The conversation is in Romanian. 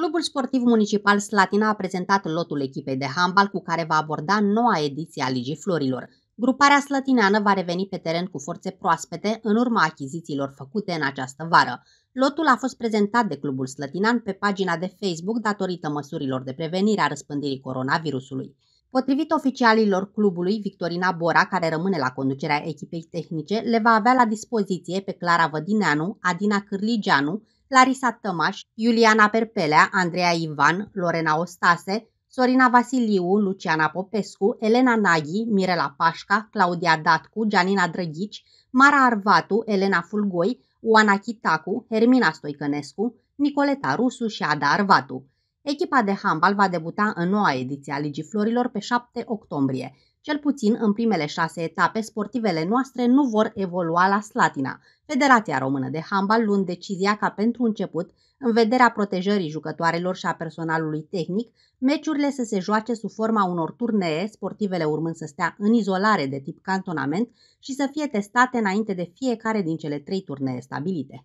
Clubul Sportiv Municipal Slatina a prezentat lotul echipei de handbal cu care va aborda noua ediție a Ligii Florilor. Gruparea slatineană va reveni pe teren cu forțe proaspete în urma achizițiilor făcute în această vară. Lotul a fost prezentat de Clubul Slătinan pe pagina de Facebook datorită măsurilor de prevenire a răspândirii coronavirusului. Potrivit oficialilor clubului, Victorina Bora, care rămâne la conducerea echipei tehnice, le va avea la dispoziție pe Clara Vădineanu, Adina Cârligeanu, Larisa Tămaș, Iuliana Perpelea, Andreea Ivan, Lorena Ostase, Sorina Vasiliu, Luciana Popescu, Elena Naghi, Mirela Pașca, Claudia Datcu, Gianina Drăghici, Mara Arvatu, Elena Fulgoi, Oana Chitacu, Hermina Stoicănescu, Nicoleta Rusu și Ada Arvatu. Echipa de handbal va debuta în noua ediție a Ligii Florilor pe 7 octombrie cel puțin în primele șase etape, sportivele noastre nu vor evolua la Slatina. Federația Română de Handbal luând decizia ca pentru început, în vederea protejării jucătoarelor și a personalului tehnic, meciurile să se joace sub forma unor turnee, sportivele urmând să stea în izolare de tip cantonament și să fie testate înainte de fiecare din cele trei turnee stabilite.